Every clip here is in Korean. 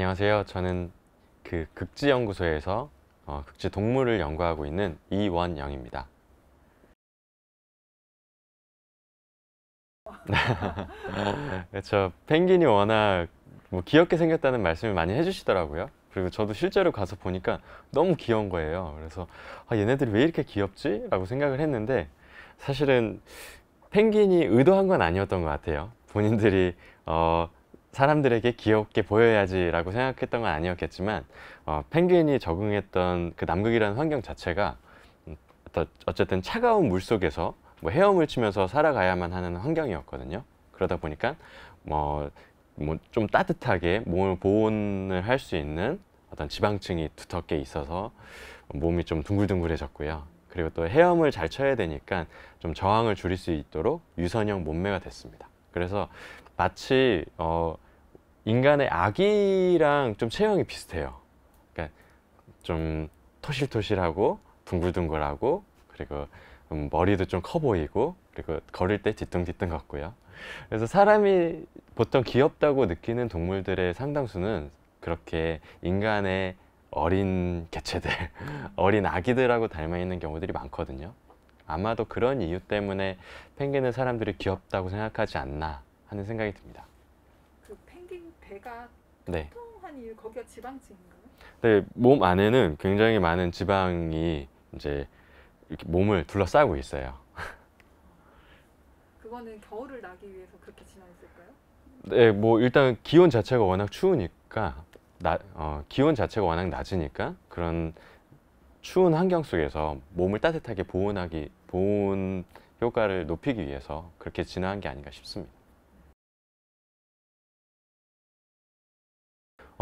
안녕하세요. 저는 그 극지연구소에서 어, 극지 동물을 연구하고 있는 이원영입니다. 그 펭귄이 워낙 뭐 귀엽게 생겼다는 말씀을 많이 해주시더라고요. 그리고 저도 실제로 가서 보니까 너무 귀여운 거예요. 그래서 아, 얘네들이 왜 이렇게 귀엽지? 라고 생각을 했는데 사실은 펭귄이 의도한 건 아니었던 것 같아요. 본인들이 어, 사람들에게 귀엽게 보여야지라고 생각했던 건 아니었겠지만 어, 펭귄이 적응했던 그 남극이라는 환경 자체가 음, 어쨌든 차가운 물 속에서 뭐 헤엄을 치면서 살아가야만 하는 환경이었거든요. 그러다 보니까 뭐좀 뭐 따뜻하게 몸을 보온을 할 수 있는 어떤 지방층이 두텁게 있어서 몸이 좀 둥글둥글해졌고요. 그리고 또 헤엄을 잘 쳐야 되니까 좀 저항을 줄일 수 있도록 유선형 몸매가 됐습니다. 그래서 마치 어, 인간의 아기랑 좀 체형이 비슷해요. 그러니까 좀 토실토실하고 둥글둥글하고 그리고 음, 머리도 좀 커 보이고 그리고 걸을 때 뒤뚱뒤뚱 같고요. 그래서 사람이 보통 귀엽다고 느끼는 동물들의 상당수는 그렇게 인간의 어린 개체들, 어린 아기들하고 닮아 있는 경우들이 많거든요. 아마도 그런 이유 때문에 펭귄은 사람들이 귀엽다고 생각하지 않나 하는 생각이 듭니다. 그 펭귄 배가 네. 통한 이유 거기가 지방층인가요? 네, 몸 안에는 굉장히 많은 지방이 이제 이렇게 몸을 둘러싸고 있어요. 그거는 겨울을 나기 위해서 그렇게 진화했을까요? 네, 뭐 일단 기온 자체가 워낙 추우니까 나, 어, 기온 자체가 워낙 낮으니까 그런 추운 환경 속에서 몸을 따뜻하게 보온하기 보온 효과를 높이기 위해서 그렇게 진화한 게 아닌가 싶습니다.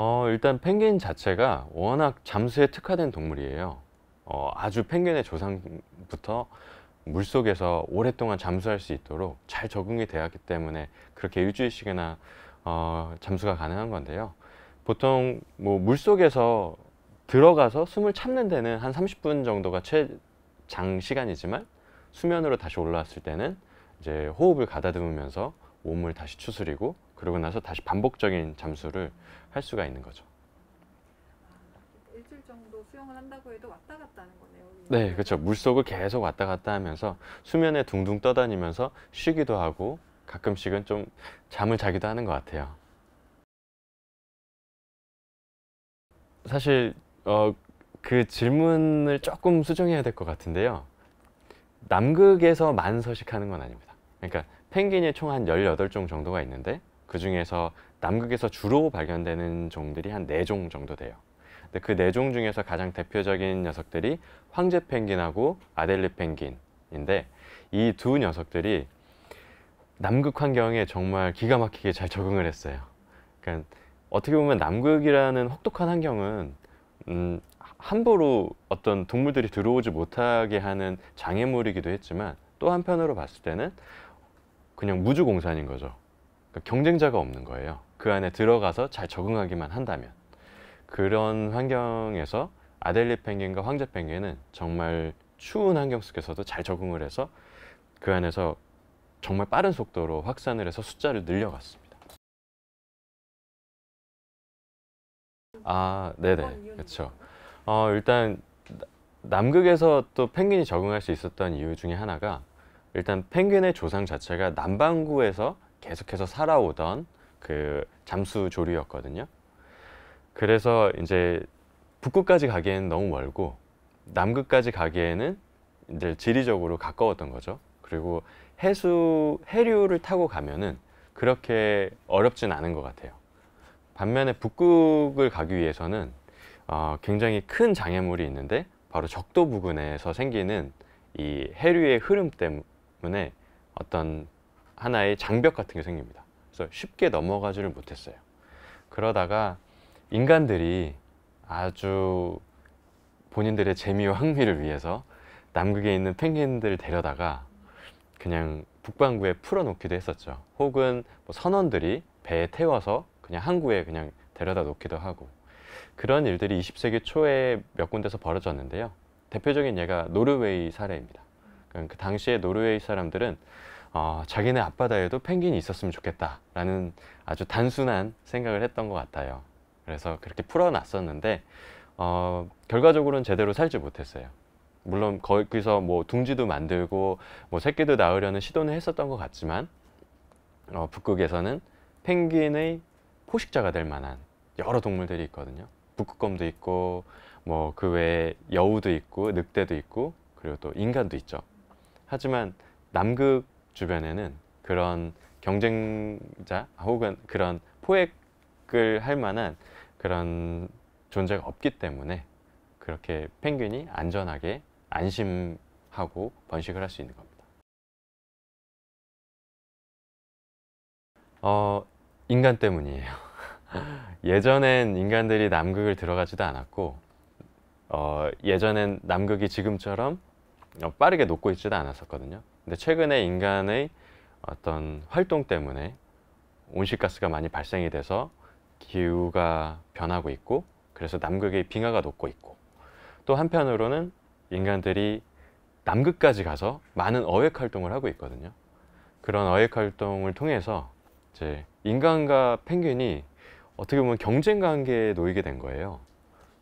어, 일단 펭귄 자체가 워낙 잠수에 특화된 동물이에요. 어, 아주 펭귄의 조상부터 물속에서 오랫동안 잠수할 수 있도록 잘 적응이 되었기 때문에 그렇게 일주일씩이나 어, 잠수가 가능한 건데요. 보통 뭐 물속에서 들어가서 숨을 참는 데는 한 30분 정도가 최장 시간이지만 수면으로 다시 올라왔을 때는 이제 호흡을 가다듬으면서 몸을 다시 추스리고 그러고 나서 다시 반복적인 잠수를 할 수가 있는 거죠. 일주일 정도 수영을 한다고 해도 왔다 갔다 하는 거네요. 네, 그렇죠. 물속을 계속 왔다 갔다 하면서 수면에 둥둥 떠다니면서 쉬기도 하고 가끔씩은 좀 잠을 자기도 하는 것 같아요. 사실 어, 그 질문을 조금 수정해야 될 것 같은데요. 남극에서만 서식하는 건 아닙니다. 그러니까 펭귄이 총 한 18종 정도가 있는데 그중에서 남극에서 주로 발견되는 종들이 한 네 종 정도 돼요. 근데 그 네 종 중에서 가장 대표적인 녀석들이 황제 펭귄하고 아델리 펭귄인데 이 두 녀석들이 남극 환경에 정말 기가 막히게 잘 적응을 했어요. 그러니까 어떻게 보면 남극이라는 혹독한 환경은 음, 함부로 어떤 동물들이 들어오지 못하게 하는 장애물이기도 했지만 또 한편으로 봤을 때는 그냥 무주공산인 거죠. 그러니까 경쟁자가 없는 거예요. 그 안에 들어가서 잘 적응하기만 한다면 그런 환경에서 아델리 펭귄과 황제 펭귄은 정말 추운 환경 속에서도 잘 적응을 해서 그 안에서 정말 빠른 속도로 확산을 해서 숫자를 늘려갔습니다. 아, 네네, 그렇죠. 어, 일단 남극에서 또 펭귄이 적응할 수 있었던 이유 중에 하나가 일단 펭귄의 조상 자체가 남반구에서 계속해서 살아오던 그 잠수 조류였거든요. 그래서 이제 북극까지 가기에는 너무 멀고 남극까지 가기에는 이제 지리적으로 가까웠던 거죠. 그리고 해수 해류를 타고 가면은 그렇게 어렵진 않은 것 같아요. 반면에 북극을 가기 위해서는 어, 굉장히 큰 장애물이 있는데 바로 적도 부근에서 생기는 이 해류의 흐름 때문에 어떤 하나의 장벽 같은 게 생깁니다. 그래서 쉽게 넘어가지를 못했어요. 그러다가 인간들이 아주 본인들의 재미와 흥미를 위해서 남극에 있는 펭귄들을 데려다가 그냥 북반구에 풀어놓기도 했었죠. 혹은 뭐 선원들이 배에 태워서 그냥 항구에 그냥 데려다 놓기도 하고 그런 일들이 20세기 초에 몇 군데서 벌어졌는데요. 대표적인 예가 노르웨이 사례입니다. 그러니까 그 당시에 노르웨이 사람들은 어, 자기네 앞바다에도 펭귄이 있었으면 좋겠다라는 아주 단순한 생각을 했던 것 같아요. 그래서 그렇게 풀어놨었는데 어, 결과적으로는 제대로 살지 못했어요. 물론 거기서 뭐 둥지도 만들고 뭐 새끼도 낳으려는 시도는 했었던 것 같지만 어, 북극에서는 펭귄의 포식자가 될 만한 여러 동물들이 있거든요. 북극곰도 있고 뭐 그 외에 여우도 있고 늑대도 있고 그리고 또 인간도 있죠. 하지만 남극 주변에는 그런 경쟁자 혹은 그런 포획을 할 만한 그런 존재가 없기 때문에 그렇게 펭귄이 안전하게 안심하고 번식을 할 수 있는 겁니다. 어, 인간 때문이에요. 예전엔 인간들이 남극을 들어가지도 않았고 어, 예전엔 남극이 지금처럼 어, 빠르게 녹고 있지도 않았었거든요. 근데 최근에 인간의 어떤 활동 때문에 온실가스가 많이 발생이 돼서 기후가 변하고 있고 그래서 남극의 빙하가 녹고 있고 또 한편으로는 인간들이 남극까지 가서 많은 어획 활동을 하고 있거든요. 그런 어획 활동을 통해서 이제 인간과 펭귄이 어떻게 보면 경쟁 관계에 놓이게 된 거예요.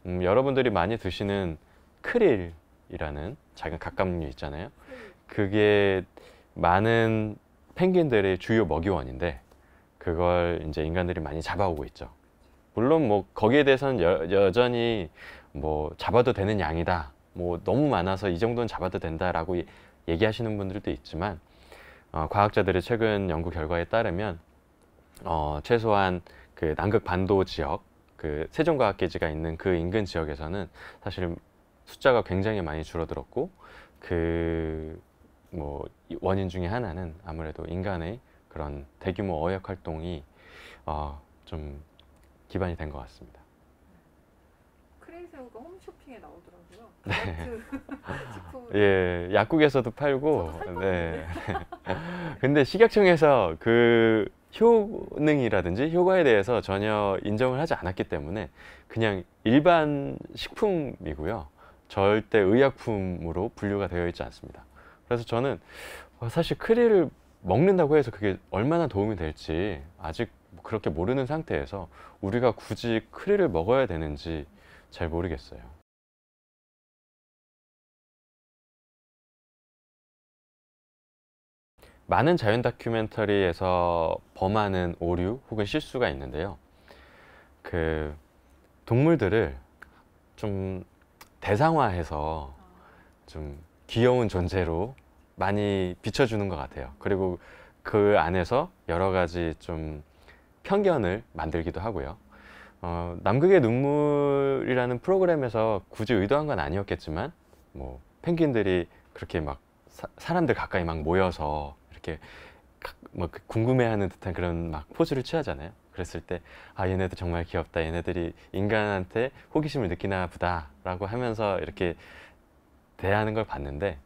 음, 여러분들이 많이 드시는 크릴이라는 작은 갑각류 있잖아요. 그게 많은 펭귄들의 주요 먹이원인데 그걸 이제 인간들이 많이 잡아오고 있죠. 물론 뭐 거기에 대해서는 여, 여전히 뭐 잡아도 되는 양이다. 뭐 너무 많아서 이 정도는 잡아도 된다라고 얘기하시는 분들도 있지만 어, 과학자들의 최근 연구 결과에 따르면 어, 최소한 그 남극 반도 지역 그 세종과학기지가 있는 그 인근 지역에서는 사실 숫자가 굉장히 많이 줄어들었고 그뭐 원인 중에 하나는 아무래도 인간의 그런 대규모 어역 활동이 어, 좀 기반이 된 것 같습니다. 크레이새우가 홈쇼핑에 나오더라고요. 네. 예, 약국에서도 팔고. 네. 근데 식약청에서 그 효능이라든지 효과에 대해서 전혀 인정을 하지 않았기 때문에 그냥 일반 식품이고요. 절대 의약품으로 분류가 되어 있지 않습니다. 그래서 저는 어, 사실 크리를 먹는다고 해서 그게 얼마나 도움이 될지 아직 뭐 그렇게 모르는 상태에서 우리가 굳이 크리를 먹어야 되는지 잘 모르겠어요. 많은 자연 다큐멘터리에서 범하는 오류 혹은 실수가 있는데요. 그 동물들을 좀 대상화해서 좀 귀여운 존재로 많이 비춰주는 것 같아요. 그리고 그 안에서 여러 가지 좀 편견을 만들기도 하고요. 어, 남극의 눈물이라는 프로그램에서 굳이 의도한 건 아니었겠지만 뭐 펭귄들이 그렇게 막 사, 람들 가까이 막 모여서 이렇게 뭐 그 궁금해하는 듯한 그런 막 포즈를 취하잖아요. 그랬을 때 아 얘네들 정말 귀엽다. 얘네들이 인간한테 호기심을 느끼나 보다라고 하면서 이렇게 대하는 걸 봤는데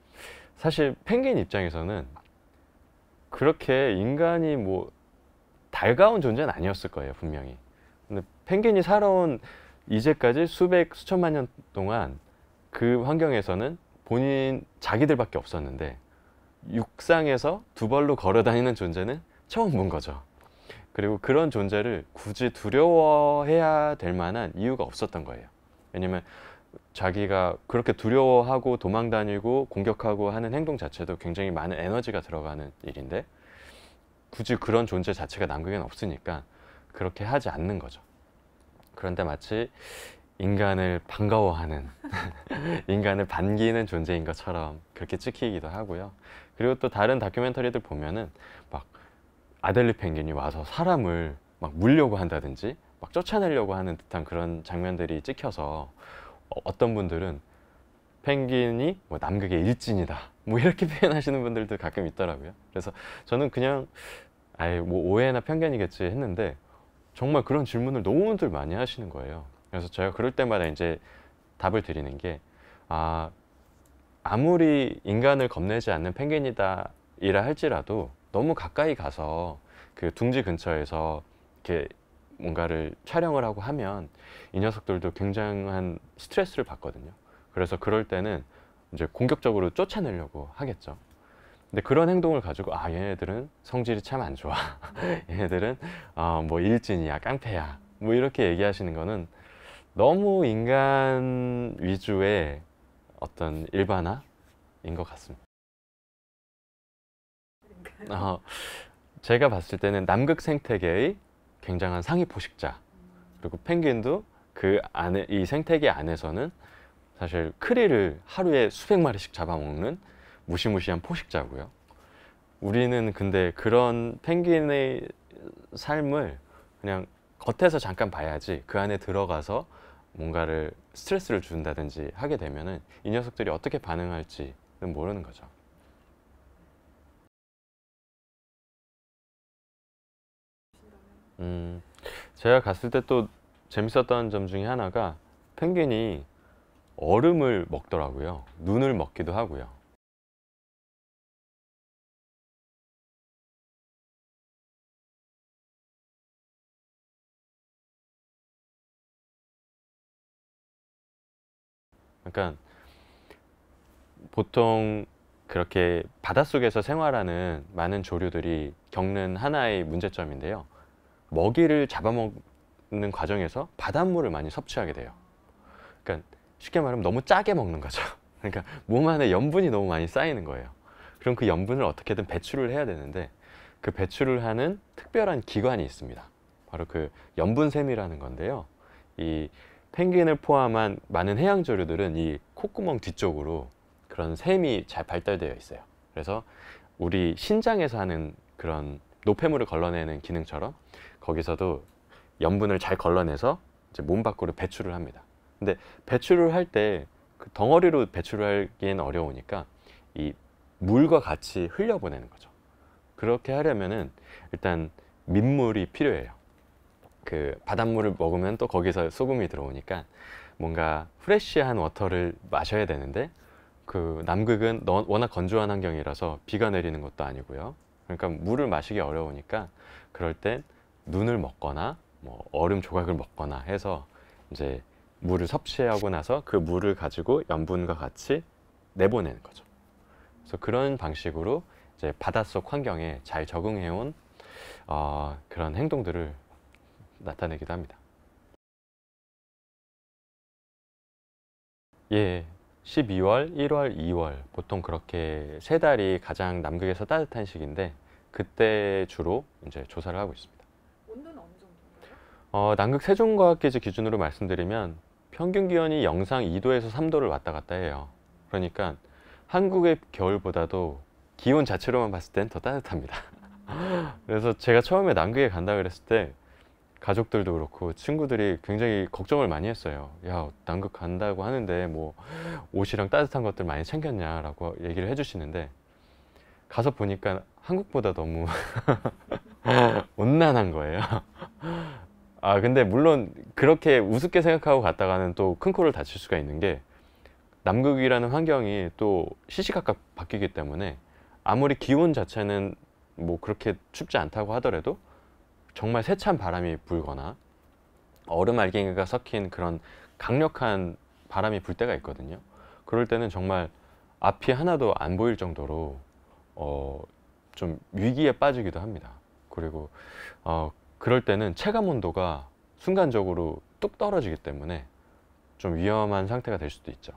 사실 펭귄 입장에서는 그렇게 인간이 뭐 달가운 존재는 아니었을 거예요 분명히 근데 펭귄이 살아온 이제까지 수백 수천만 년 동안 그 환경에서는 본인 자기들밖에 없었는데 육상에서 두 발로 걸어 다니는 존재는 처음 본 거죠 그리고 그런 존재를 굳이 두려워해야 될 만한 이유가 없었던 거예요 왜냐면 자기가 그렇게 두려워하고 도망 다니고 공격하고 하는 행동 자체도 굉장히 많은 에너지가 들어가는 일인데 굳이 그런 존재 자체가 남극에는 없으니까 그렇게 하지 않는 거죠. 그런데 마치 인간을 반가워하는 인간을 반기는 존재인 것처럼 그렇게 찍히기도 하고요. 그리고 또 다른 다큐멘터리들 보면은 막 아델리 펭귄이 와서 사람을 막 물려고 한다든지 막 쫓아내려고 하는 듯한 그런 장면들이 찍혀서 어, 어떤 분들은 펭귄이 뭐 남극의 일진이다 뭐 이렇게 표현하시는 분들도 가끔 있더라고요 그래서 저는 그냥 아예 뭐 오해나 편견이겠지 했는데 정말 그런 질문을 너무들 많이 하시는 거예요 그래서 제가 그럴 때마다 이제 답을 드리는 게 아, 아무리 인간을 겁내지 않는 펭귄이다 이라 할지라도 너무 가까이 가서 그 둥지 근처에서 이렇게 뭔가를 촬영을 하고 하면 이 녀석들도 굉장한 스트레스를 받거든요. 그래서 그럴 때는 이제 공격적으로 쫓아내려고 하겠죠. 근데 그런 행동을 가지고 아 얘네들은 성질이 참 안 좋아. 얘네들은 어, 뭐 일진이야, 깡패야. 뭐 이렇게 얘기하시는 거는 너무 인간 위주의 어떤 일반화인 것 같습니다. 어, 제가 봤을 때는 남극 생태계의 굉장한 상위 포식자 그리고 펭귄도 그 안에 이 생태계 안에서는 사실 크리를 하루에 수백 마리씩 잡아먹는 무시무시한 포식자고요. 우리는 근데 그런 펭귄의 삶을 그냥 겉에서 잠깐 봐야지 그 안에 들어가서 뭔가를 스트레스를 준다든지 하게 되면은 이 녀석들이 어떻게 반응할지는 모르는 거죠. 음, 제가 갔을 때 또 재밌었던 점 중에 하나가 펭귄이 얼음을 먹더라고요. 눈을 먹기도 하고요. 그러 보통 그렇게 바닷속에서 생활하는 많은 조류들이 겪는 하나의 문제점인데요. 먹이를 잡아먹는 과정에서 바닷물을 많이 섭취하게 돼요. 그러니까 쉽게 말하면 너무 짜게 먹는 거죠. 그러니까 몸 안에 염분이 너무 많이 쌓이는 거예요. 그럼 그 염분을 어떻게든 배출을 해야 되는데 그 배출을 하는 특별한 기관이 있습니다. 바로 그 염분샘이라는 건데요. 이 펭귄을 포함한 많은 해양조류들은 이 콧구멍 뒤쪽으로 그런 샘이 잘 발달되어 있어요. 그래서 우리 신장에서 하는 그런 노폐물을 걸러내는 기능처럼 거기서도 염분을 잘 걸러내서 이제 몸 밖으로 배출을 합니다. 근데 배출을 할 때 그 덩어리로 배출하기엔 어려우니까 이 물과 같이 흘려보내는 거죠. 그렇게 하려면은 일단 민물이 필요해요. 그 바닷물을 먹으면 또 거기서 소금이 들어오니까 뭔가 프레쉬한 워터를 마셔야 되는데 그 남극은 워낙 건조한 환경이라서 비가 내리는 것도 아니고요. 그러니까 물을 마시기 어려우니까 그럴 땐 눈을 먹거나 뭐 얼음 조각을 먹거나 해서 이제 물을 섭취하고 나서 그 물을 가지고 염분과 같이 내보내는 거죠. 그래서 그런 방식으로 이제 바닷속 환경에 잘 적응해온 어, 그런 행동들을 나타내기도 합니다. 예, 12월, 1월, 2월 보통 그렇게 세 달이 가장 남극에서 따뜻한 시기인데 그때 주로 이제 조사를 하고 있습니다. 온도는 어느 정도인가요? 어, 남극 세종과학기지 기준으로 말씀드리면 평균 기온이 영상 2도에서 3도를 왔다 갔다 해요. 그러니까 한국의 겨울보다도 기온 자체로만 봤을 땐 더 따뜻합니다. 그래서 제가 처음에 남극에 간다 그랬을 때 가족들도 그렇고 친구들이 굉장히 걱정을 많이 했어요. 야, 남극 간다고 하는데 뭐 옷이랑 따뜻한 것들 많이 챙겼냐라고 얘기를 해주시는데 가서 보니까 한국보다 너무 온난한 거예요 아 근데 물론 그렇게 우습게 생각하고 갔다가는 또 큰 코를 다칠 수가 있는 게 남극이라는 환경이 또 시시각각 바뀌기 때문에 아무리 기온 자체는 뭐 그렇게 춥지 않다고 하더라도 정말 세찬 바람이 불거나 얼음 알갱이가 섞인 그런 강력한 바람이 불 때가 있거든요 그럴 때는 정말 앞이 하나도 안 보일 정도로 어좀 위기에 빠지기도 합니다. 그리고 어, 그럴 때는 체감 온도가 순간적으로 뚝 떨어지기 때문에 좀 위험한 상태가 될 수도 있죠.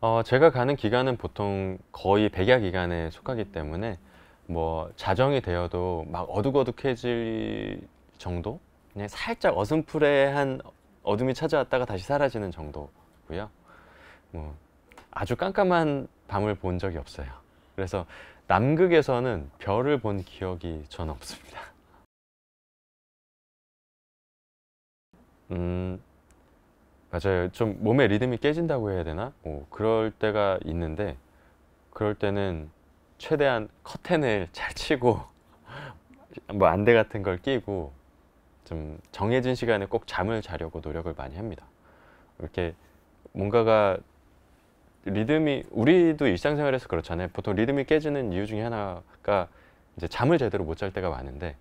어, 제가 가는 기간은 보통 거의 백야 기간에 속하기 때문에 뭐 자정이 되어도 막 어둑어둑해질 정도? 그냥 살짝 어슴푸레한 어둠이 찾아왔다가 다시 사라지는 정도고요. 뭐 아주 깜깜한 밤을 본 적이 없어요. 그래서 남극에서는 별을 본 기억이 전 없습니다. 음, 맞아요. 좀 몸의 리듬이 깨진다고 해야 되나? 뭐 그럴 때가 있는데 그럴 때는 최대한 커튼을 잘 치고 뭐 안대 같은 걸 끼고 좀 정해진 시간에 꼭 잠을 자려고 노력을 많이 합니다. 이렇게 뭔가가 리듬이 우리도 일상생활에서 그렇잖아요. 보통 리듬이 깨지는 이유 중에 하나가 이제 잠을 제대로 못 잘 때가 많은데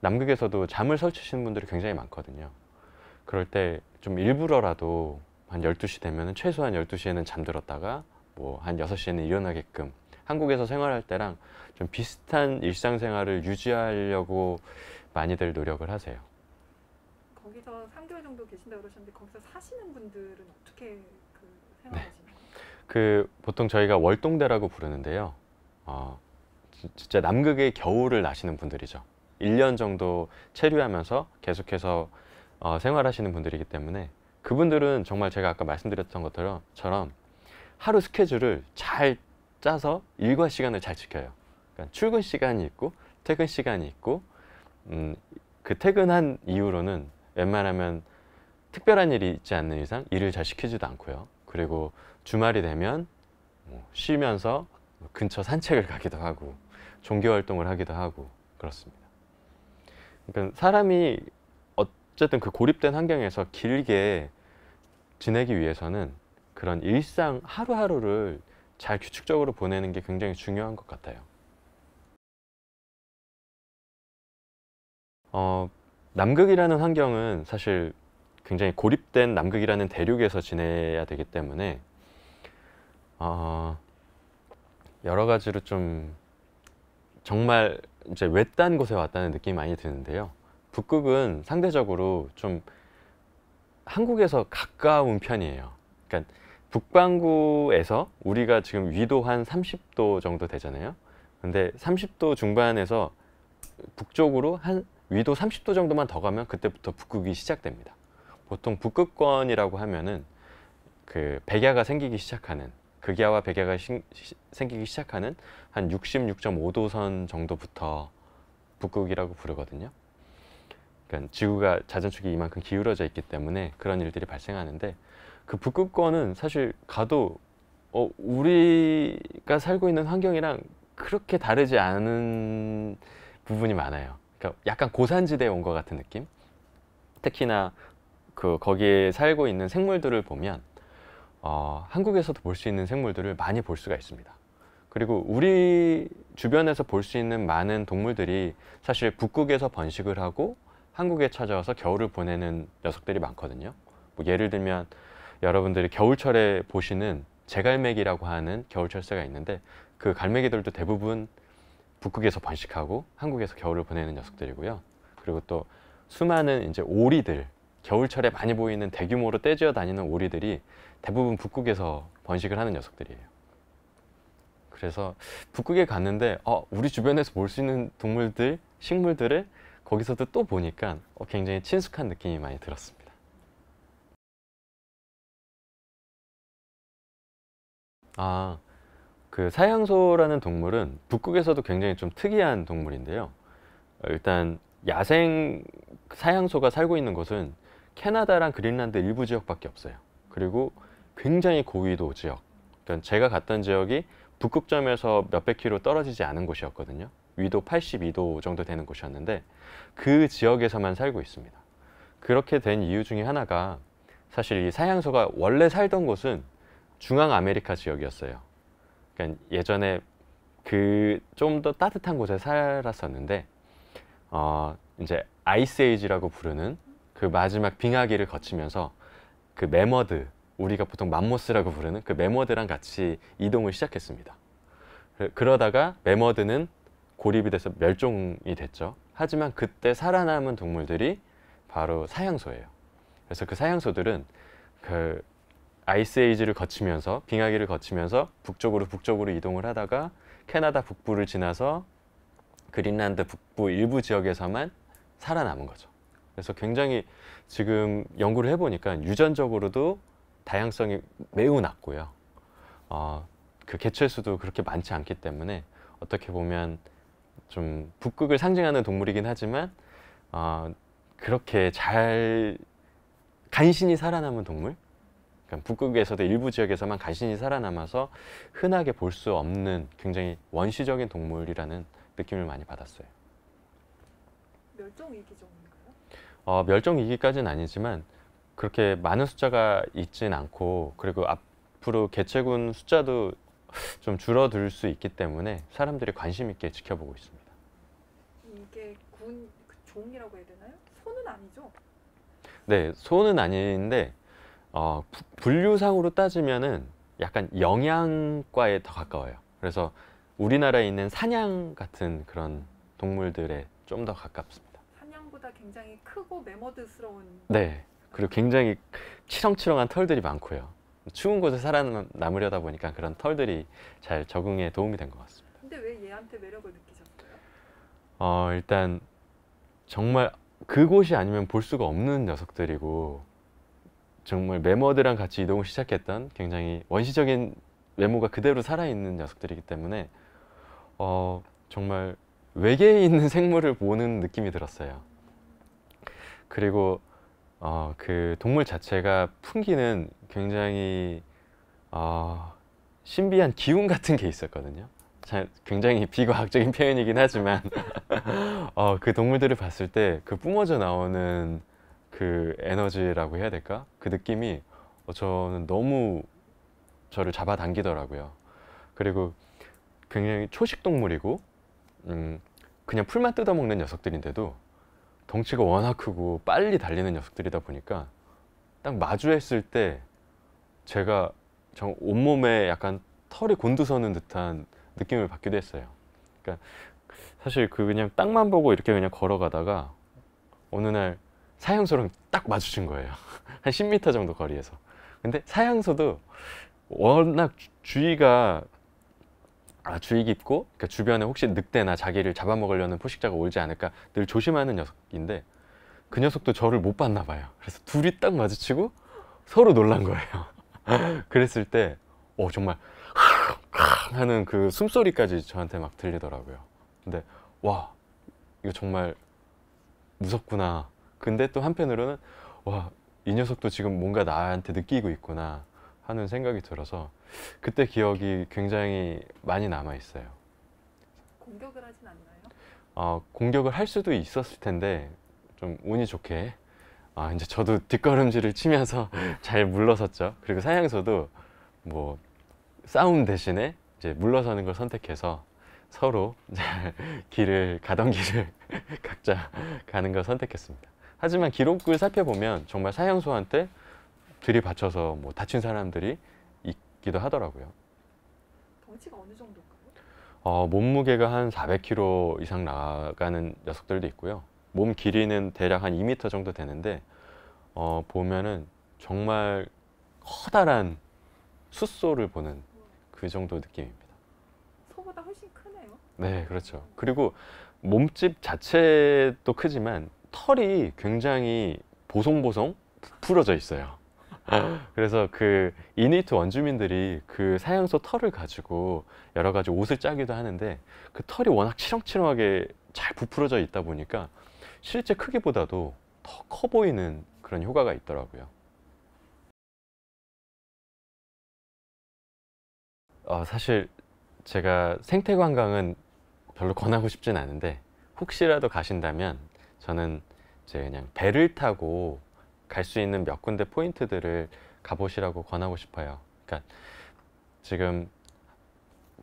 남극에서도 잠을 설치시는 분들이 굉장히 많거든요. 그럴 때 좀 일부러라도 한 12시 되면 최소한 12시에는 잠들었다가 뭐 한 6시에는 일어나게끔 한국에서 생활할 때랑 좀 비슷한 일상생활을 유지하려고 많이들 노력을 하세요. 거기서 3개월 정도 계신다고 그러셨는데 거기서 사시는 분들은 어떻게 그 생활하세요? 네. 그 보통 저희가 월동대라고 부르는데요. 어, 진짜 남극의 겨울을 나시는 분들이죠. 1년 정도 체류하면서 계속해서 어, 생활하시는 분들이기 때문에 그분들은 정말 제가 아까 말씀드렸던 것처럼 하루 스케줄을 잘 짜서 일과 시간을 잘 지켜요. 그러니까 출근 시간이 있고 퇴근 시간이 있고 음, 그 퇴근한 이후로는 웬만하면 특별한 일이 있지 않는 이상 일을 잘 시키지도 않고요. 그리고 주말이 되면 뭐 쉬면서 근처 산책을 가기도 하고 종교 활동을 하기도 하고 그렇습니다. 그러니까 사람이 어쨌든 그 고립된 환경에서 길게 지내기 위해서는 그런 일상 하루하루를 잘 규칙적으로 보내는 게 굉장히 중요한 것 같아요. 어, 남극이라는 환경은 사실 굉장히 고립된 남극이라는 대륙에서 지내야 되기 때문에 어, 여러 가지로 좀 정말 이제 외딴 곳에 왔다는 느낌이 많이 드는데요. 북극은 상대적으로 좀 한국에서 가까운 편이에요. 그러니까 북반구에서 우리가 지금 위도 한 30도 정도 되잖아요. 근데 30도 중반에서 북쪽으로 한 위도 30도 정도만 더 가면 그때부터 북극이 시작됩니다. 보통 북극권이라고 하면은 그 백야가 생기기 시작하는 극야와 백야가 시, 생기기 시작하는 한 66.5도선 정도부터 북극이라고 부르거든요. 그러니까 지구가 자전축이 이만큼 기울어져 있기 때문에 그런 일들이 발생하는데 그 북극권은 사실 가도 어, 우리가 살고 있는 환경이랑 그렇게 다르지 않은 부분이 많아요. 그러니까 약간 고산지대에 온 것 같은 느낌? 특히나 그 거기에 살고 있는 생물들을 보면 어, 한국에서도 볼 수 있는 생물들을 많이 볼 수가 있습니다. 그리고 우리 주변에서 볼 수 있는 많은 동물들이 사실 북극에서 번식을 하고 한국에 찾아와서 겨울을 보내는 녀석들이 많거든요. 뭐 예를 들면 여러분들이 겨울철에 보시는 제갈매기라고 하는 겨울철새가 있는데 그 갈매기들도 대부분 북극에서 번식하고 한국에서 겨울을 보내는 녀석들이고요. 그리고 또 수많은 이제 오리들 겨울철에 많이 보이는 대규모로 떼지어 다니는 오리들이 대부분 북극에서 번식을 하는 녀석들이에요. 그래서 북극에 갔는데 어, 우리 주변에서 볼 수 있는 동물들, 식물들을 거기서도 또 보니까 어, 굉장히 친숙한 느낌이 많이 들었습니다. 아, 그 사향소라는 동물은 북극에서도 굉장히 좀 특이한 동물인데요. 어, 일단 야생 사향소가 살고 있는 곳은 캐나다랑 그린란드 일부 지역밖에 없어요. 그리고 굉장히 고위도 지역. 그러니까 제가 갔던 지역이 북극점에서 몇백 킬로 떨어지지 않은 곳이었거든요. 위도 82도 정도 되는 곳이었는데 그 지역에서만 살고 있습니다. 그렇게 된 이유 중에 하나가 사실 이 사양소가 원래 살던 곳은 중앙 아메리카 지역이었어요. 그러니까 예전에 그 좀 더 따뜻한 곳에 살았었는데 어 이제 아이스에이지라고 부르는 그 마지막 빙하기를 거치면서 그 메머드 우리가 보통 맘모스라고 부르는 그 메머드랑 같이 이동을 시작했습니다. 그러다가 메머드는 고립이 돼서 멸종이 됐죠. 하지만 그때 살아남은 동물들이 바로 사양소예요. 그래서 그 사양소들은 그 아이스에이지를 거치면서 빙하기를 거치면서 북쪽으로 북쪽으로 이동을 하다가 캐나다 북부를 지나서 그린란드 북부 일부 지역에서만 살아남은 거죠. 그래서 굉장히 지금 연구를 해보니까 유전적으로도 다양성이 매우 낮고요. 어, 그 개체 수도 그렇게 많지 않기 때문에 어떻게 보면 좀 북극을 상징하는 동물이긴 하지만 어, 그렇게 잘 간신히 살아남은 동물 그러니까 북극에서도 일부 지역에서만 간신히 살아남아서 흔하게 볼 수 없는 굉장히 원시적인 동물이라는 느낌을 많이 받았어요. 멸종위기 정 어, 멸종 위기까지는 아니지만 그렇게 많은 숫자가 있진 않고 그리고 앞으로 개체군 숫자도 좀 줄어들 수 있기 때문에 사람들이 관심 있게 지켜보고 있습니다. 이게 군 그 종이라고 해야 되나요? 소는 아니죠? 네, 소는 아닌데 어, 분류상으로 따지면은 약간 영양과에 더 가까워요. 그래서 우리나라에 있는 사냥 같은 그런 동물들에 좀더 가깝습니다. 굉장히 크고 메머드스러운 네. 그리고 굉장히 치렁치렁한 털들이 많고요. 추운 곳에 살아남으려다 보니까 그런 털들이 잘 적응에 도움이 된 것 같습니다. 근데 왜 얘한테 매력을 느끼셨어요? 어, 일단 정말 그곳이 아니면 볼 수가 없는 녀석들이고 정말 메머드랑 같이 이동을 시작했던 굉장히 원시적인 외모가 그대로 살아있는 녀석들이기 때문에 어, 정말 외계에 있는 생물을 보는 느낌이 들었어요. 그리고 어, 그 동물 자체가 풍기는 굉장히 어, 신비한 기운 같은 게 있었거든요. 굉장히 비과학적인 표현이긴 하지만 어, 그 동물들을 봤을 때 그 뿜어져 나오는 그 에너지라고 해야 될까? 그 느낌이 어, 저는 너무 저를 잡아당기더라고요. 그리고 굉장히 초식 동물이고 음, 그냥 풀만 뜯어먹는 녀석들인데도 덩치가 워낙 크고 빨리 달리는 녀석들이다 보니까 딱 마주했을 때 제가 정 온몸에 약간 털이 곤두서는 듯한 느낌을 받기도 했어요. 그러니까 사실 그 그냥 땅만 보고 이렇게 그냥 걸어가다가 어느 날사형소랑딱 마주친 거예요. 한 10m 정도 거리에서. 근데 사형소도 워낙 주위가 아, 주의 깊고 그러니까 주변에 혹시 늑대나 자기를 잡아먹으려는 포식자가 오지 않을까 늘 조심하는 녀석인데 그 녀석도 저를 못 봤나 봐요. 그래서 둘이 딱 마주치고 서로 놀란 거예요. 그랬을 때 어, 정말 하는 그 숨소리까지 저한테 막 들리더라고요. 근데 와 이거 정말 무섭구나. 근데 또 한편으로는 와 이 녀석도 지금 뭔가 나한테 느끼고 있구나. 하는 생각이 들어서 그때 기억이 굉장히 많이 남아 있어요. 공격을 하진 않나요? 어, 공격을 할 수도 있었을 텐데 좀 운이 좋게 아, 이제 저도 뒷걸음질을 치면서 잘 물러섰죠. 그리고 사양서도 뭐 싸움 대신에 이제 물러서는 걸 선택해서 서로 길을 가던 길을 각자 가는 걸 선택했습니다. 하지만 기록을 살펴보면 정말 사양소한테 들이받쳐서 뭐 다친 사람들이 있기도 하더라고요. 덩치가 어느 정도일까요? 어, 몸무게가 한 400kg 이상 나가는 녀석들도 있고요. 몸 길이는 대략 한 2m 정도 되는데 어, 보면은 정말 커다란 숫소를 보는 그 정도 느낌입니다. 소보다 훨씬 크네요. 네, 그렇죠. 그리고 몸집 자체도 크지만 털이 굉장히 보송보송 부풀어져 있어요. 그래서 그이네이트 원주민들이 그 사양소 털을 가지고 여러 가지 옷을 짜기도 하는데 그 털이 워낙 치렁치렁하게 잘 부풀어져 있다 보니까 실제 크기보다도 더 커 보이는 그런 효과가 있더라고요. 어, 사실 제가 생태 관광은 별로 권하고 싶진 않은데 혹시라도 가신다면 저는 이제 그냥 배를 타고 갈수 있는 몇 군데 포인트들을 가보시라고 권하고 싶어요. 그러니까 지금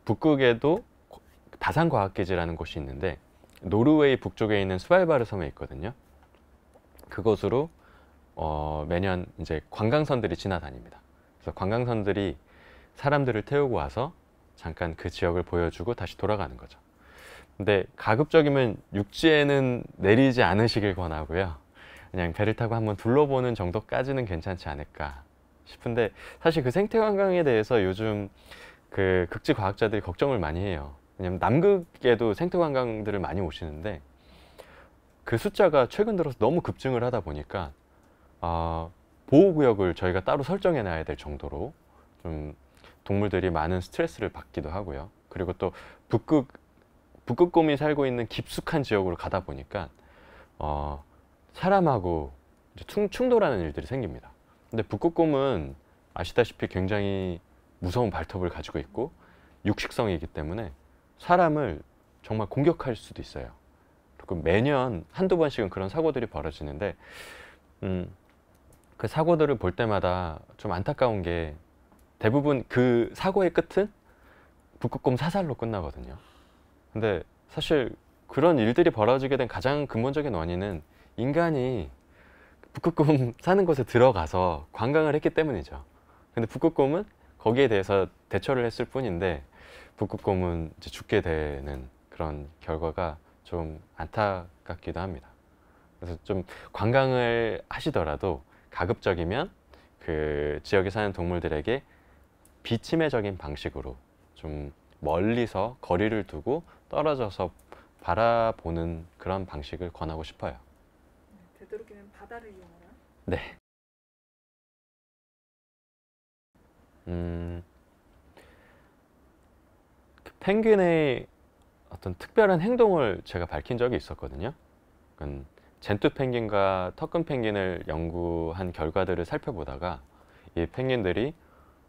북극에도 다산과학기지라는 곳이 있는데 노르웨이 북쪽에 있는 스발바르 섬에 있거든요. 그곳으로 어, 매년 이제 관광선들이 지나다닙니다. 그래서 관광선들이 사람들을 태우고 와서 잠깐 그 지역을 보여주고 다시 돌아가는 거죠. 근데 가급적이면 육지에는 내리지 않으시길 권하고요. 그냥 배를 타고 한번 둘러보는 정도까지는 괜찮지 않을까 싶은데 사실 그 생태관광에 대해서 요즘 그 극지 과학자들이 걱정을 많이 해요. 왜냐면 남극에도 생태관광들을 많이 오시는데 그 숫자가 최근 들어서 너무 급증을 하다 보니까 어, 보호구역을 저희가 따로 설정해 놔야 될 정도로 좀 동물들이 많은 스트레스를 받기도 하고요. 그리고 또 북극 북극곰이 살고 있는 깊숙한 지역으로 가다 보니까 어, 사람하고 충돌하는 일들이 생깁니다. 근데 북극곰은 아시다시피 굉장히 무서운 발톱을 가지고 있고 육식성이기 때문에 사람을 정말 공격할 수도 있어요. 그리고 매년 한두 번씩은 그런 사고들이 벌어지는데 음, 그 사고들을 볼 때마다 좀 안타까운 게 대부분 그 사고의 끝은 북극곰 사살로 끝나거든요. 근데 사실 그런 일들이 벌어지게 된 가장 근본적인 원인은 인간이 북극곰 사는 곳에 들어가서 관광을 했기 때문이죠. 근데 북극곰은 거기에 대해서 대처를 했을 뿐인데 북극곰은 죽게 되는 그런 결과가 좀 안타깝기도 합니다. 그래서 좀 관광을 하시더라도 가급적이면 그 지역에 사는 동물들에게 비침해적인 방식으로 좀 멀리서 거리를 두고 떨어져서 바라보는 그런 방식을 권하고 싶어요. 바다를 이용하나 네. 음, 그 펭귄의 어떤 특별한 행동을 제가 밝힌 적이 있었거든요. 그 젠투 펭귄과 턱근 펭귄을 연구한 결과들을 살펴보다가 이 펭귄들이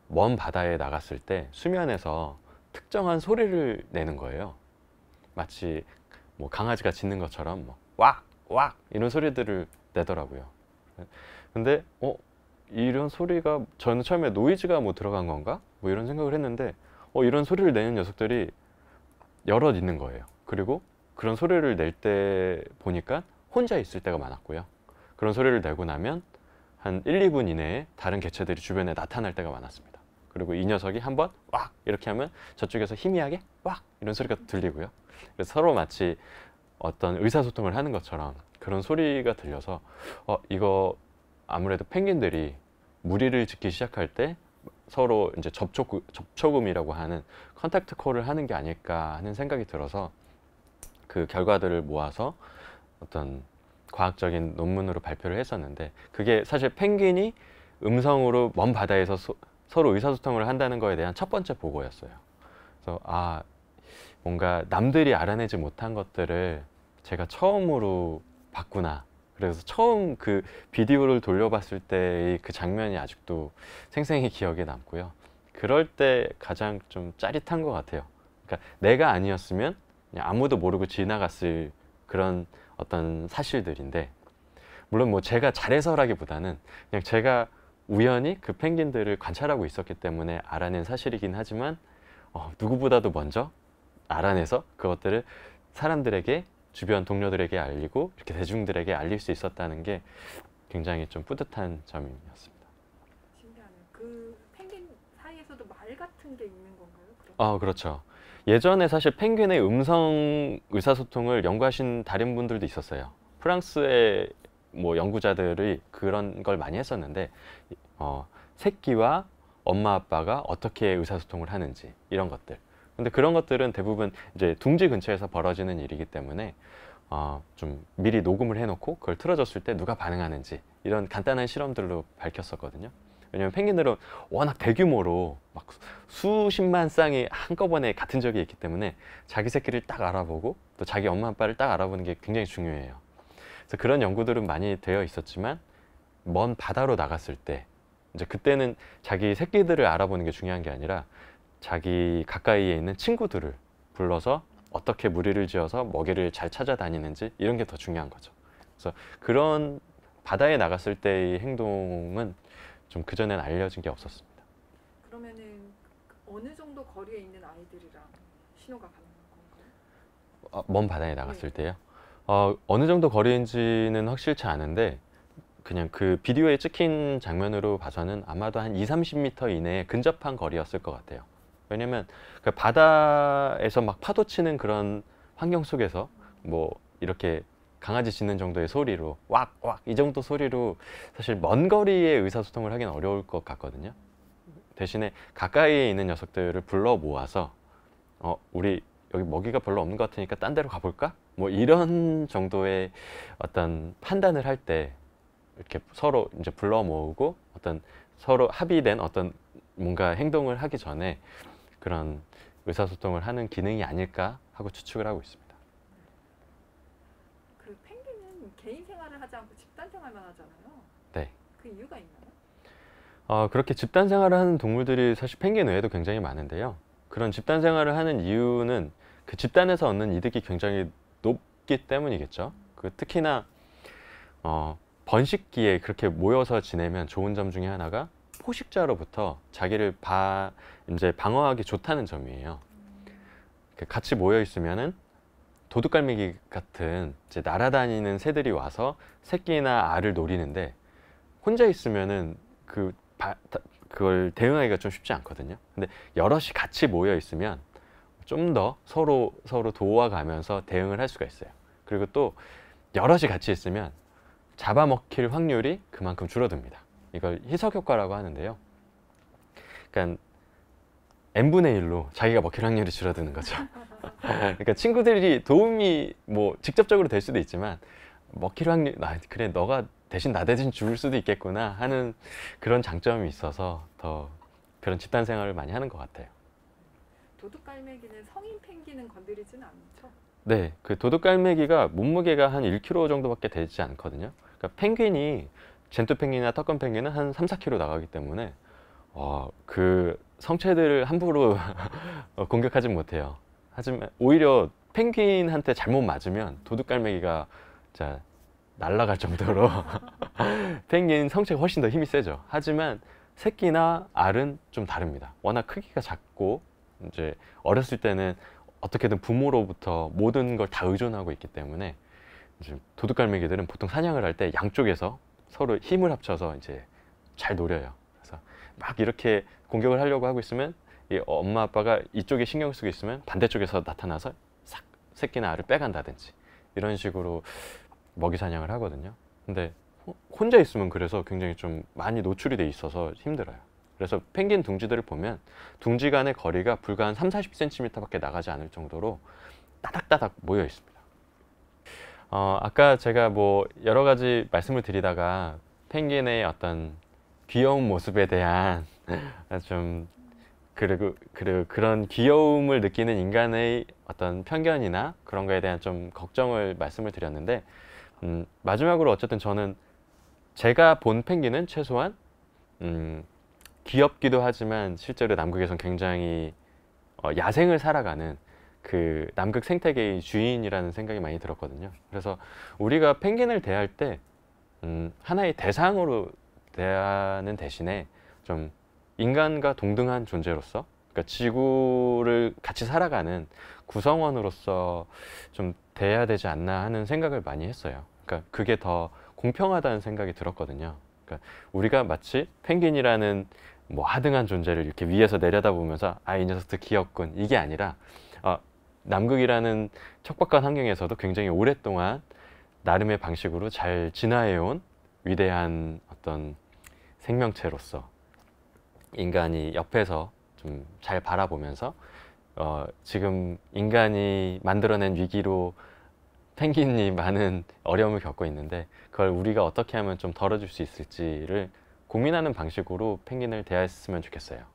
먼 바다에 나갔을 때 수면에서 특정한 소리를 내는 거예요. 마치 뭐 강아지가 짖는 것처럼 뭐 왁! 왁! 이런 소리들을 내더라고요. 근데 어 이런 소리가 저는 처음에 노이즈가 뭐 들어간 건가 뭐 이런 생각을 했는데 어 이런 소리를 내는 녀석들이 여러 있는 거예요. 그리고 그런 소리를 낼 때 보니까 혼자 있을 때가 많았고요. 그런 소리를 내고 나면 한 1, 2분 이내에 다른 개체들이 주변에 나타날 때가 많았습니다. 그리고 이 녀석이 한번 왁 이렇게 하면 저쪽에서 희미하게 왁 이런 소리가 들리고요. 그래서 서로 마치 어떤 의사소통을 하는 것처럼 그런 소리가 들려서 어, 이거 아무래도 펭귄들이 무리를 짓기 시작할 때 서로 이제 접촉, 접촉음이라고 하는 컨택트 콜을 하는 게 아닐까 하는 생각이 들어서 그 결과들을 모아서 어떤 과학적인 논문으로 발표를 했었는데 그게 사실 펭귄이 음성으로 먼 바다에서 소, 서로 의사소통을 한다는 거에 대한 첫 번째 보고였어요. 그래서 아 뭔가 남들이 알아내지 못한 것들을 제가 처음으로 봤구나. 그래서 처음 그 비디오를 돌려봤을 때의 그 장면이 아직도 생생히 기억에 남고요. 그럴 때 가장 좀 짜릿한 것 같아요. 그러니까 내가 아니었으면 아무도 모르고 지나갔을 그런 어떤 사실들인데 물론 뭐 제가 잘해서라기보다는 그냥 제가 우연히 그 펭귄들을 관찰하고 있었기 때문에 알아낸 사실이긴 하지만 어, 누구보다도 먼저 알아내서 그것들을 사람들에게 주변 동료들에게 알리고 이렇게 대중들에게 알릴 수 있었다는 게 굉장히 좀 뿌듯한 점이었습니다. 신기하네요. 그 펭귄 사이에서도 말 같은 게 있는 건가요? 아 그렇죠. 예전에 사실 펭귄의 음성 의사소통을 연구하신 다른 분들도 있었어요. 프랑스의 뭐 연구자들이 그런 걸 많이 했었는데 어, 새끼와 엄마 아빠가 어떻게 의사소통을 하는지 이런 것들 근데 그런 것들은 대부분 이제 둥지 근처에서 벌어지는 일이기 때문에 어, 좀 미리 녹음을 해놓고 그걸 틀어줬을 때 누가 반응하는지 이런 간단한 실험들로 밝혔었거든요. 왜냐면 펭귄들은 워낙 대규모로 막 수십만 쌍이 한꺼번에 같은 적이 있기 때문에 자기 새끼를 딱 알아보고 또 자기 엄마 아빠를 딱 알아보는 게 굉장히 중요해요. 그래서 그런 연구들은 많이 되어 있었지만 먼 바다로 나갔을 때 이제 그때는 자기 새끼들을 알아보는 게 중요한 게 아니라 자기 가까이에 있는 친구들을 불러서 어떻게 무리를 지어서 먹이를 잘 찾아다니는지 이런 게 더 중요한 거죠. 그래서 그런 바다에 나갔을 때의 행동은 좀 그전엔 알려진 게 없었습니다. 그러면은 어느 정도 거리에 있는 아이들이랑 신호가 가능한 건가요? 어, 먼 바다에 나갔을 네. 때요? 어, 어느 정도 거리인지는 확실치 않은데 그냥 그 비디오에 찍힌 장면으로 봐서는 아마도 한 2, 30m 이내에 근접한 거리였을 것 같아요. 왜냐면 그 바다에서 막 파도 치는 그런 환경 속에서 뭐 이렇게 강아지 짖는 정도의 소리로 왁 왁 이 정도 소리로 사실 먼 거리의 의사소통을 하긴 어려울 것 같거든요. 대신에 가까이에 있는 녀석들을 불러 모아서 어 우리 여기 먹이가 별로 없는 것 같으니까 딴 데로 가볼까? 뭐 이런 정도의 어떤 판단을 할 때 이렇게 서로 이제 불러 모으고 어떤 서로 합의된 어떤 뭔가 행동을 하기 전에 그런 의사소통을 하는 기능이 아닐까 하고 추측을 하고 있습니다. 그 펭귄은 개인 생활을 하지 않고 집단 생활만 하잖아요. 네. 그 이유가 있나요? 어, 그렇게 집단 생활을 하는 동물들이 사실 펭귄 외에도 굉장히 많은데요. 그런 집단 생활을 하는 이유는 그 집단에서 얻는 이득이 굉장히 높기 때문이겠죠. 그 특히나 어, 번식기에 그렇게 모여서 지내면 좋은 점 중에 하나가 포식자로부터 자기를 바, 이제 방어하기 좋다는 점이에요. 같이 모여 있으면은 도둑갈매기 같은 이제 날아다니는 새들이 와서 새끼나 알을 노리는데 혼자 있으면은 그 바, 그걸 대응하기가 좀 쉽지 않거든요. 근데 여럿이 같이 모여 있으면 좀 더 서로 서로 도와가면서 대응을 할 수가 있어요. 그리고 또 여럿이 같이 있으면 잡아먹힐 확률이 그만큼 줄어듭니다. 이걸 희석 효과라고 하는데요. 그러니까 n분의 1로 자기가 먹힐 확률이 줄어드는 거죠. 그러니까 친구들이 도움이 뭐 직접적으로 될 수도 있지만 먹힐 확률, 아, 그래 너가 대신 나 대신 죽을 수도 있겠구나 하는 그런 장점이 있어서 더 그런 집단 생활을 많이 하는 것 같아요. 도둑갈매기는 성인 펭귄은 건드리지는 않죠? 네, 그 도둑갈매기가 몸무게가 한 1kg 정도밖에 되지 않거든요. 그러니까 펭귄이 젠투 펭귄이나 턱건 펭귄은 한 3, 4kg 나가기 때문에 와, 어, 그 성체들을 함부로 어, 공격하진 못해요. 하지만 오히려 펭귄한테 잘못 맞으면 도둑갈매기가 자 날아갈 정도로 펭귄 성체가 훨씬 더 힘이 세죠. 하지만 새끼나 알은 좀 다릅니다. 워낙 크기가 작고 이제 어렸을 때는 어떻게든 부모로부터 모든 걸 다 의존하고 있기 때문에 도둑갈매기들은 보통 사냥을 할 때 양쪽에서 서로 힘을 합쳐서 이제 잘 노려요. 그래서 막 이렇게 공격을 하려고 하고 있으면 이 엄마 아빠가 이쪽에 신경 쓰고 있으면 반대쪽에서 나타나서 싹 새끼나 알을 빼간다든지 이런 식으로 먹이 사냥을 하거든요. 근데 혼자 있으면 그래서 굉장히 좀 많이 노출이 돼 있어서 힘들어요. 그래서 펭귄 둥지들을 보면 둥지 간의 거리가 불과 한 3, 40cm 밖에 나가지 않을 정도로 따닥따닥 모여 있습니다. 어, 아까 제가 뭐 여러 가지 말씀을 드리다가 펭귄의 어떤 귀여운 모습에 대한 좀 그리고 그리고 그런 귀여움을 느끼는 인간의 어떤 편견이나 그런 거에 대한 좀 걱정을 말씀을 드렸는데 음, 마지막으로 어쨌든 저는 제가 본 펭귄은 최소한 음, 귀엽기도 하지만 실제로 남극에선 굉장히 어, 야생을 살아가는 그 남극 생태계의 주인이라는 생각이 많이 들었거든요. 그래서 우리가 펭귄을 대할 때 음, 하나의 대상으로 대하는 대신에 좀 인간과 동등한 존재로서 그러니까 지구를 같이 살아가는 구성원으로서 좀 돼야 되지 않나 하는 생각을 많이 했어요. 그러니까 그게 더 공평하다는 생각이 들었거든요. 그러니까 우리가 마치 펭귄이라는 뭐 하등한 존재를 이렇게 위에서 내려다보면서 아 이 녀석들 귀엽군 이게 아니라 어, 남극이라는 척박한 환경에서도 굉장히 오랫동안 나름의 방식으로 잘 진화해온 위대한 어떤 생명체로서 인간이 옆에서 좀 잘 바라보면서 어, 지금 인간이 만들어낸 위기로 펭귄이 많은 어려움을 겪고 있는데 그걸 우리가 어떻게 하면 좀 덜어줄 수 있을지를 고민하는 방식으로 펭귄을 대했으면 좋겠어요.